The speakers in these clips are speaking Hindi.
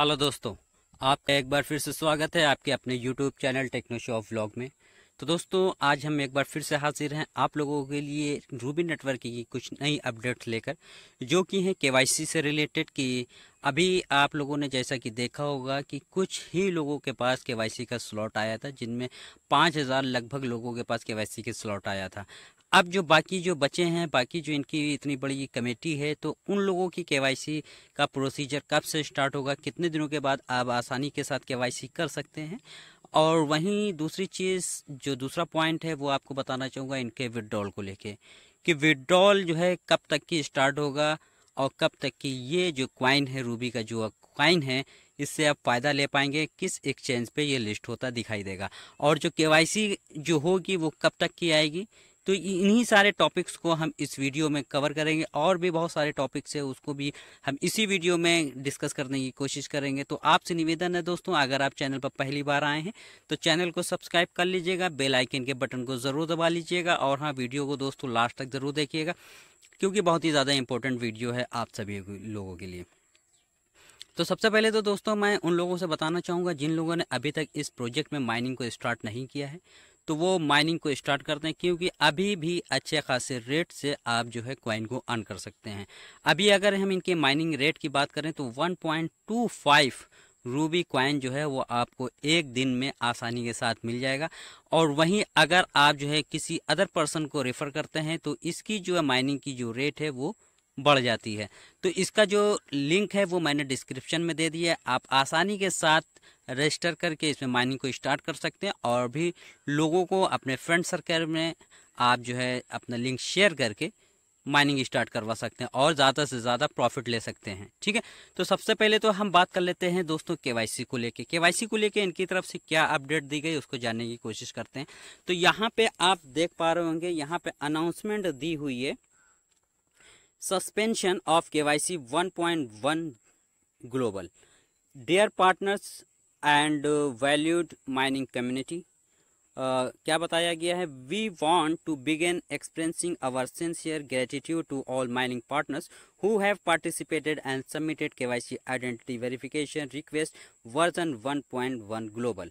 हेलो दोस्तों आपका एक बार फिर से स्वागत है आपके अपने YouTube channel techno show of vlog में तो दोस्तों आज हम एक बार फिर से हाजिर हैं आप लोगों के लिए रूबी नेटवर्क की कुछ नई अपडेट्स लेकर जो कि हैं केवाईसी से रिलेटेड कि अभी आप लोगों ने जैसा कि देखा होगा कि कुछ ही लोगों के पास केवाईसी का स्लॉट आया था जिनमें पाँच हज़ार लगभग लोगों के पास केवाईसी के स्लॉट आया था अब जो बाकी जो बचे हैं बाकी जो इनकी इतनी बड़ी कमेटी है तो उन लोगों की केवाईसी का प्रोसीजर कब से स्टार्ट होगा कितने दिनों के बाद आप आसानी के साथ केवाईसी कर सकते हैं और वहीं दूसरी चीज़ जो दूसरा पॉइंट है वो आपको बताना चाहूँगा इनके विड्रॉल को लेके कि विड्रॉल जो है कब तक की स्टार्ट होगा और कब तक की ये जो क्वाइन है रूबी का जो क्वाइन है इससे आप फ़ायदा ले पाएंगे किस एक्सचेंज पे ये लिस्ट होता दिखाई देगा और जो केवाईसी जो होगी वो कब तक की आएगी तो इन्हीं सारे टॉपिक्स को हम इस वीडियो में कवर करेंगे और भी बहुत सारे टॉपिक्स है उसको भी हम इसी वीडियो में डिस्कस करने की कोशिश करेंगे तो आपसे निवेदन है दोस्तों अगर आप चैनल पर पहली बार आए हैं तो चैनल को सब्सक्राइब कर लीजिएगा बेल आइकन के बटन को ज़रूर दबा लीजिएगा और हाँ वीडियो को दोस्तों लास्ट तक ज़रूर देखिएगा क्योंकि बहुत ही ज़्यादा इंपॉर्टेंट वीडियो है आप सभी लोगों के लिए तो सबसे पहले तो दोस्तों मैं उन लोगों से बताना चाहूँगा जिन लोगों ने अभी तक इस प्रोजेक्ट में माइनिंग को स्टार्ट नहीं किया है तो वो माइनिंग को स्टार्ट करते हैं क्योंकि अभी भी अच्छे खासे रेट से आप जो है क्वाइन को अर्न कर सकते हैं अभी अगर हम इनके माइनिंग रेट की बात करें तो 1.25 रूबी क्वाइन जो है वो आपको एक दिन में आसानी के साथ मिल जाएगा और वहीं अगर आप जो है किसी अदर पर्सन को रेफ़र करते हैं तो इसकी जो है माइनिंग की जो रेट है वो बढ़ जाती है तो इसका जो लिंक है वो मैंने डिस्क्रिप्शन में दे दिया आप आसानी के साथ रजिस्टर करके इसमें माइनिंग को स्टार्ट कर सकते हैं और भी लोगों को अपने फ्रेंड सर्कल में आप जो है अपना लिंक शेयर करके माइनिंग स्टार्ट करवा सकते हैं और ज़्यादा से ज़्यादा प्रॉफिट ले सकते हैं ठीक है तो सबसे पहले तो हम बात कर लेते हैं दोस्तों के को लेके के को लेके इनकी तरफ से क्या अपडेट दी गई उसको जानने की कोशिश करते हैं तो यहाँ पे आप देख पा रहे होंगे यहाँ पे अनाउंसमेंट दी हुई है suspension of K Y C one point one global dare partners and valued mining community क्या बताया गया है we want to begin expressing our sincere gratitude to all mining partners who have participated and submitted KYC identity verification request version 1.1 global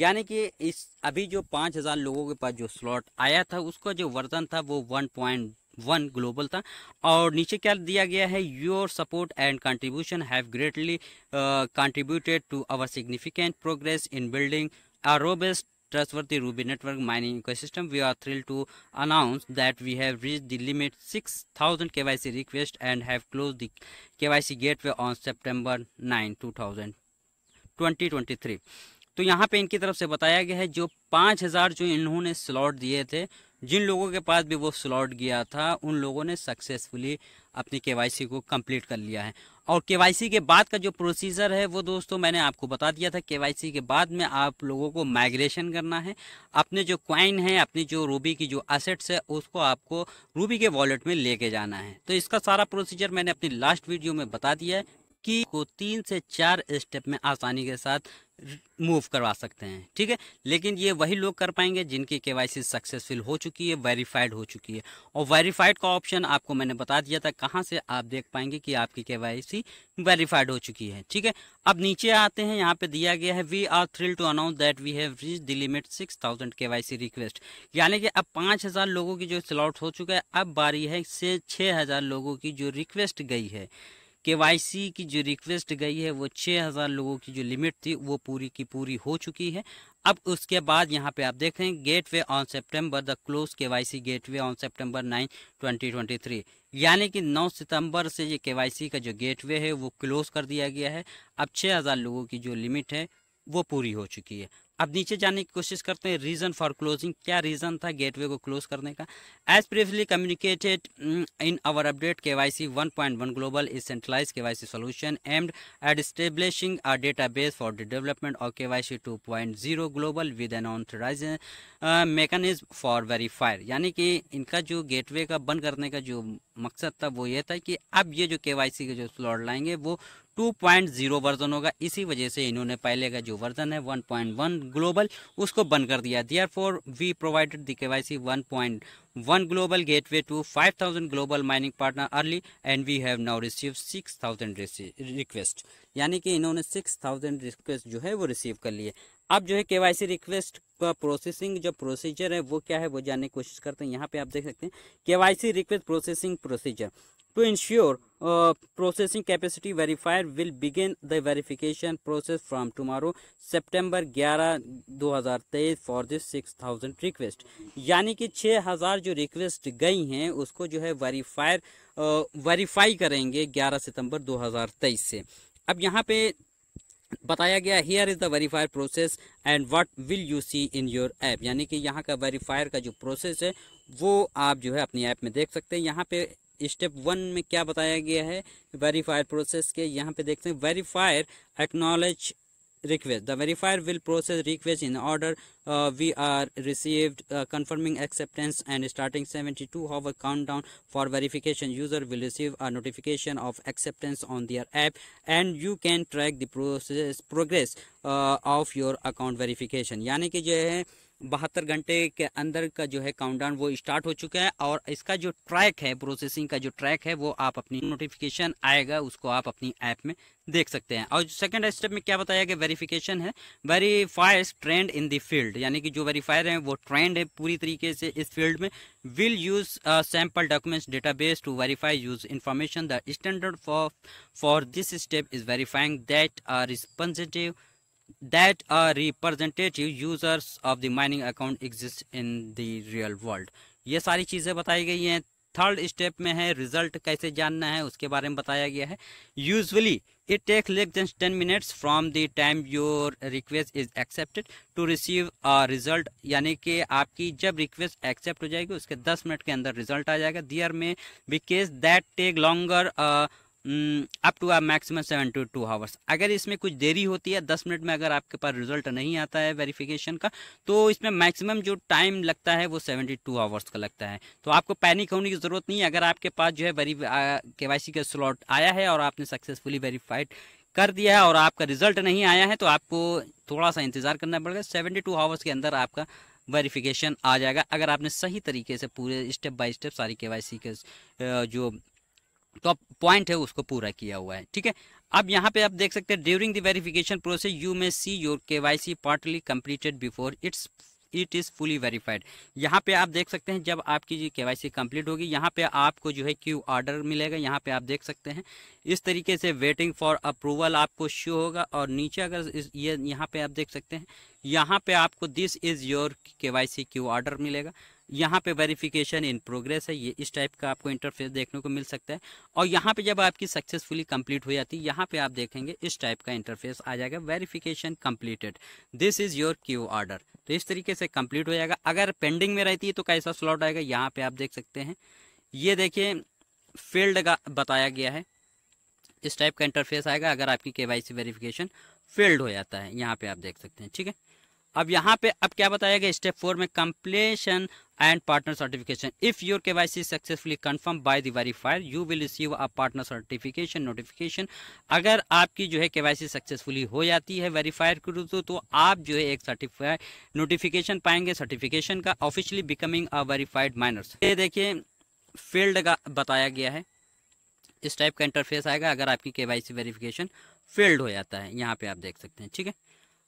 यानी कि इस अभी जो 5000 लोगों के पास जो स्लॉट आया था उसका जो वर्जन था वो पॉइंट वन ग्लोबल था और नीचे क्या दिया गया है your support and contribution have greatly contributed to our significant progress in building our robust trustworthy Ruby network mining ecosystem we are thrill to announce that we have reach the limit six thousand K Y C request and have close the K Y C gateway on September nine two thousand twenty twenty three तो यहाँ पे इनकी तरफ से बताया गया है जो पाँच हज़ार जो इन्होंने स्लॉट दिए थे जिन लोगों के पास भी वो स्लॉट गया था उन लोगों ने सक्सेसफुली अपनी के को कंप्लीट कर लिया है और के के बाद का जो प्रोसीजर है वो दोस्तों मैंने आपको बता दिया था के के बाद में आप लोगों को माइग्रेशन करना है अपने जो क्वाइन है अपनी जो रूबी की जो असेट्स है उसको आपको रूबी के वॉलेट में लेके जाना है तो इसका सारा प्रोसीजर मैंने अपनी लास्ट वीडियो में बता दिया है की को तीन से चार स्टेप में आसानी के साथ मूव करवा सकते हैं ठीक है लेकिन ये वही लोग कर पाएंगे जिनकी केवाईसी सक्सेसफुल हो चुकी है वेरीफाइड हो चुकी है और वेरीफाइड का ऑप्शन आपको मैंने बता दिया था कहाँ से आप देख पाएंगे कि आपकी सी वेरीफाइड हो चुकी है ठीक है अब नीचे आते हैं यहाँ पे दिया गया है we are thrill to announce that we have reach the limit six thousand K Y C request यानी कि अब पाँच हज़ार लोगों की जो स्लॉट हो चुका है अब बारी है से छः हज़ार लोगों की जो रिक्वेस्ट गई है केवाईसी की जो रिक्वेस्ट गई है वो 6000 लोगों की जो लिमिट थी वो पूरी की पूरी हो चुकी है अब उसके बाद यहाँ पे आप देखें gateway on September the close K Y C gateway on September nine twenty twenty three यानी कि 9 सितंबर से ये केवाईसी का जो गेट वे है वो क्लोज कर दिया गया है अब 6000 लोगों की जो लिमिट है वो पूरी हो चुकी है अब नीचे जाने की कोशिश करते हैं रीज़न फॉर क्लोजिंग क्या रीज़न था गेटवे को क्लोज करने का as previously communicated in our update K Y C one point one global is centralise K Y C solution aimed at establishing a database for the development of K Y C two point zero global with an authorise mechanism for verifier यानी कि इनका जो गेटवे का बंद करने का जो मकसद था वो ये था कि अब ये जो के वाई सी के जो स्लॉट लाएंगे वो 2.0 वर्जन होगा इसी वजह से इन्होंने पहले का जो वर्जन है 1.1 ग्लोबल उसको बंद कर दिया therefore we provided the K Y KYC one global gateway to 5000 global mining partner early and we have now receive 6000 request यानी कि इन्होंने 6000 रिक्वेस्ट जो है वो रिसीव कर लिए अब जो है केवाईसी रिक्वेस्ट का प्रोसेसिंग जो प्रोसीजर है वो क्या है वो जानने की कोशिश करते हैं यहाँ पे आप देख सकते हैं KYC request processing procedure To ensure uh, processing capacity verifier will begin the verification process from tomorrow september 11 2023 for this 6000 request yani ki 6000 jo request gayi hain usko jo hai verifier uh, verify karenge 11 september 2023 se ab yahan pe बताया गया here is the verifier process and what will you see in your app यानी कि यहाँ का वेरीफायर का जो प्रोसेस है वो आप जो है अपनी ऐप में देख सकते हैं यहाँ पे स्टेप वन में क्या बताया गया है वेरीफायर प्रोसेस के यहाँ पे देखते हैं verifier acknowledge request the verifier will process request in order we are received confirming acceptance and starting seventy two hour countdown for verification user will receive a notification of acceptance on their app and you can track the process progress of your account verification यानी कि जो है बहत्तर घंटे के अंदर का जो है काउंटडाउन वो स्टार्ट हो चुका है और इसका जो ट्रैक है प्रोसेसिंग का जो ट्रैक है वो आप अपनी नोटिफिकेशन आएगा उसको आप अपनी ऐप में देख सकते हैं और सेकंड स्टेप में क्या बताया गया वेरिफिकेशन है वेरीफायर्स ट्रेंड इन दी फील्ड यानी कि जो वेरीफायर हैं वो ट्रेंड है पूरी तरीके से इस फील्ड में will use sample documents database to verify use information the standard for for this step is verifying that are responsive that a representative users of the mining account exists in the real world ये सारी चीज़ें बताई गई हैं थर्ड स्टेप में है रिजल्ट कैसे जानना है उसके बारे में बताया गया है usually it takes less than ten minutes from the time your request is accepted to receive a result यानी कि आपकी जब रिक्वेस्ट एक्सेप्ट हो जाएगी उसके दस मिनट के अंदर रिजल्ट आ जाएगा there may be cases that take longer up to a maximum seven two two hours अगर इसमें कुछ देरी होती है दस मिनट में अगर आपके पास रिजल्ट नहीं आता है वेरिफिकेशन का तो इसमें मैक्सिमम जो टाइम लगता है वो सेवेंटी टू आवर्स का लगता है तो आपको पैनिक होने की ज़रूरत नहीं है अगर आपके पास जो है वेरी के वाई सी का स्लॉट आया है और आपने सक्सेसफुली वेरीफाइड कर दिया है और आपका रिजल्ट नहीं आया है तो आपको थोड़ा सा इंतज़ार करना पड़ेगा सेवेंटी टू आवर्स के अंदर आपका वेरिफिकेशन आ जाएगा अगर आपने सही तरीके से पूरे स्टेप बाय स्टेप सारी के वाई सी के जो तो अब पॉइंट है उसको पूरा किया हुआ है ठीक है अब यहाँ पे आप देख सकते हैं during the verification process you may see your K Y C partly completed before it's it is fully verified यहाँ पे आप देख सकते हैं जब आपकी के वाई सी कम्प्लीट होगी यहाँ पे आपको जो है क्यू ऑर्डर मिलेगा यहाँ पे आप देख सकते हैं इस तरीके से वेटिंग फॉर अप्रूवल आपको शो होगा और नीचे अगर ये यह, यहाँ पे आप देख सकते हैं यहाँ पे आपको this is your K Y C queue order मिलेगा यहाँ पे वेरिफिकेशन इन प्रोग्रेस है ये इस टाइप का आपको इंटरफेस देखने को मिल सकता है और यहाँ पे जब आपकी सक्सेसफुली कंप्लीट हो जाती है यहाँ पे आप देखेंगे इस टाइप का इंटरफेस आ जाएगा verification completed this is your queue order तो इस तरीके से कंप्लीट हो जाएगा अगर पेंडिंग में रहती है तो कैसा स्लॉट आएगा यहाँ पे आप देख सकते हैं ये देखिए फील्ड का बताया गया है इस टाइप का इंटरफेस आएगा अगर आपकी के वाई वेरिफिकेशन फेल्ड हो जाता है यहाँ पे आप देख सकते हैं ठीक है अब यहाँ पे अब क्या बताया गया स्टेप फोर में completion and partner certification if your K Y C successfully confirm by the verifier you will receive a partner certification notification अगर आपकी जो है के वाई सी सक्सेसफुली हो जाती है वेरीफायर के थ्रू तो आप जो है एक सर्टिफाई नोटिफिकेशन पाएंगे सर्टिफिकेशन का officially becoming a verified miners ये देखिए फील्ड का बताया गया है इस टाइप का इंटरफेस आएगा अगर आपकी के वाई सी वेरीफिकेशन फेल्ड हो जाता है यहाँ पे आप देख सकते हैं ठीक है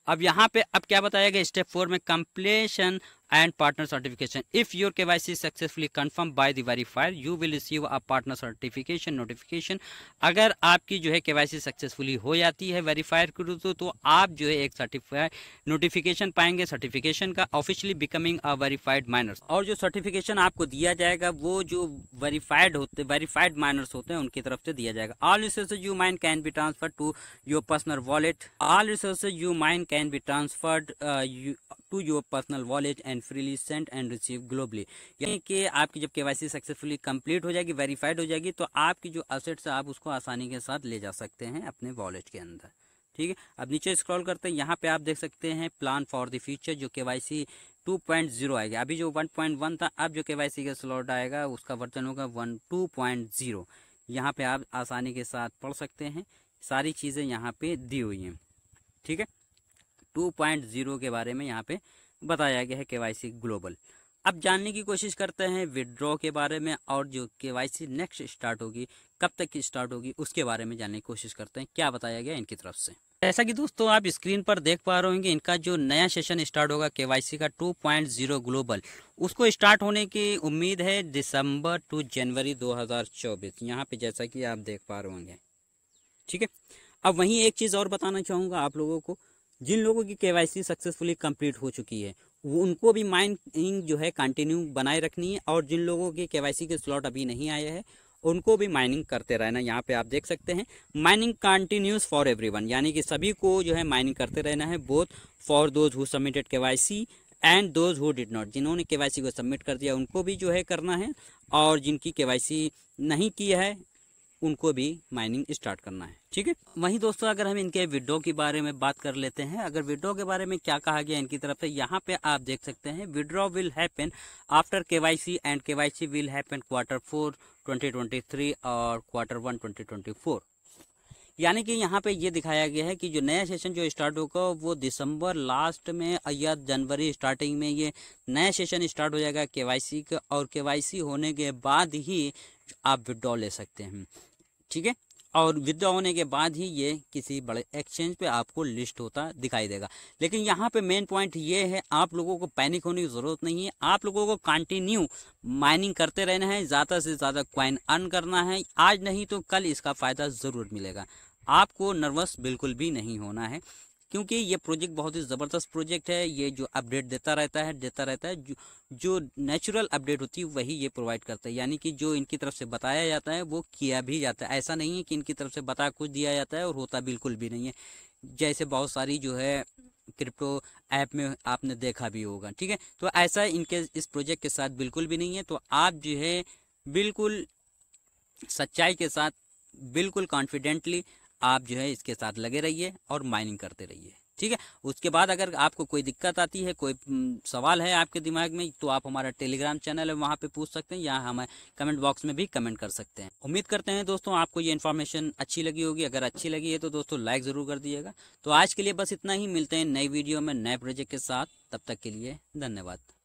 अब यहाँ पे अब क्या बताया गया स्टेप फोर में completion and partner certification. If your KYC is successfully confirmed by the verifier, you will receive a partner certification notification. अगर आपकी जो है KYC सक्सेसफुली हो जाती है वेरीफायर के थ्रू तो आप जो है एक सर्टिफाई नोटिफिकेशन पाएंगे सर्टिफिकेशन का officially becoming a verified miners और जो सर्टिफिकेशन आपको दिया जाएगा वो जो वेरीफाइड होते वेरीफाइड माइनर्स होते हैं उनकी तरफ से दिया जाएगा all resources you mine can be transfer to your personal wallet all resources you mine can be transferred to your personal wallet and freely send and receive globally यानी कि आपकी जब केवाईसी सक्सेसफुली कंप्लीट हो जाएगी वेरीफाइड हो जाएगी तो आपकी जो असेट्स है आप उसको आसानी के साथ ले जा सकते हैं अपने वॉलेट के अंदर ठीक है अब नीचे स्क्रॉल करते हैं यहाँ पे आप देख सकते हैं प्लान फॉर द फ्यूचर जो K Y C two point zero आएगा अभी जो वन पॉइंट वन था अब जो के वाई सी का स्लॉट आएगा उसका वर्जन होगा वन टू पॉइंट जीरो यहाँ पर आप आसानी के साथ पढ़ सकते हैं सारी चीज़ें यहाँ पे दी हुई हैं ठीक है 2.0 के बारे में यहाँ पे बताया गया है केवाईसी ग्लोबल अब जानने की कोशिश करते हैं विड्रॉ के बारे में और जो के नेक्स्ट स्टार्ट होगी कब तक की स्टार्ट होगी उसके बारे में जानने की कोशिश करते हैं क्या बताया गया इनकी तरफ से जैसा कि दोस्तों आप स्क्रीन पर देख पा रहे होंगे इनका जो नया सेशन स्टार्ट होगा के का 2.0 ग्लोबल उसको स्टार्ट होने की उम्मीद है दिसंबर टू जनवरी 2024 हजार यहाँ पे जैसा कि आप देख पा रहे होंगे ठीक है अब वहीं एक चीज़ और बताना चाहूंगा आप लोगों को जिन लोगों की के सक्सेसफुली कंप्लीट हो चुकी है वो उनको भी माइनिंग जो है कंटिन्यू बनाए रखनी है और जिन लोगों की के के स्लॉट अभी नहीं आए हैं उनको भी माइनिंग करते रहना यहाँ पे आप देख सकते हैं माइनिंग कंटिन्यूस फॉर एवरीवन यानी कि सभी को जो है माइनिंग करते रहना है both for those who submitted के and those who did not जिन्होंने के को सबमिट कर दिया उनको भी जो है करना है और जिनकी के नहीं की है उनको भी माइनिंग स्टार्ट करना है ठीक है वहीं दोस्तों अगर हम इनके विडो के बारे में बात कर लेते हैं अगर विडो के बारे में क्या कहा गया इनकी तरफ से यहाँ पे आप देख सकते हैं withdraw will happen after KYC and KYC will happen quarter four 2023 और क्वार्टर वन 2024 यानी कि यहाँ पे ये दिखाया गया है कि जो नया सेशन जो स्टार्ट होगा वो दिसंबर लास्ट में या जनवरी स्टार्टिंग में ये नया सेशन स्टार्ट हो जाएगा केवाईसी का और केवाईसी होने के बाद ही आप विड्रॉ ले सकते हैं ठीक है और विदड्रॉ होने के बाद ही ये किसी बड़े एक्सचेंज पे आपको लिस्ट होता दिखाई देगा लेकिन यहाँ पे मेन पॉइंट ये है आप लोगों को पैनिक होने की ज़रूरत नहीं है आप लोगों को कंटिन्यू माइनिंग करते रहना है ज़्यादा से ज़्यादा क्वाइन अर्न करना है आज नहीं तो कल इसका फ़ायदा ज़रूर मिलेगा आपको नर्वस बिल्कुल भी नहीं होना है क्योंकि ये प्रोजेक्ट बहुत ही ज़बरदस्त प्रोजेक्ट है ये जो अपडेट देता रहता है देता रहता है जो जो नेचुरल अपडेट होती है वही ये प्रोवाइड करता है यानी कि जो इनकी तरफ से बताया जाता है वो किया भी जाता है ऐसा नहीं है कि इनकी तरफ से बता कुछ दिया जाता है और होता बिल्कुल भी नहीं है जैसे बहुत सारी जो है क्रिप्टो ऐप में आपने देखा भी होगा ठीक है तो ऐसा इनके इस प्रोजेक्ट के साथ बिल्कुल भी नहीं है तो आप जो है बिल्कुल सच्चाई के साथ बिल्कुल कॉन्फिडेंटली आप जो है इसके साथ लगे रहिए और माइनिंग करते रहिए ठीक है उसके बाद अगर आपको कोई दिक्कत आती है कोई सवाल है आपके दिमाग में तो आप हमारा टेलीग्राम चैनल है वहाँ पे पूछ सकते हैं या हमें कमेंट बॉक्स में भी कमेंट कर सकते हैं उम्मीद करते हैं दोस्तों आपको ये इन्फॉर्मेशन अच्छी लगी होगी अगर अच्छी लगी है तो दोस्तों लाइक ज़रूर कर दिएगा तो आज के लिए बस इतना ही मिलते हैं नई वीडियो में नए प्रोजेक्ट के साथ तब तक के लिए धन्यवाद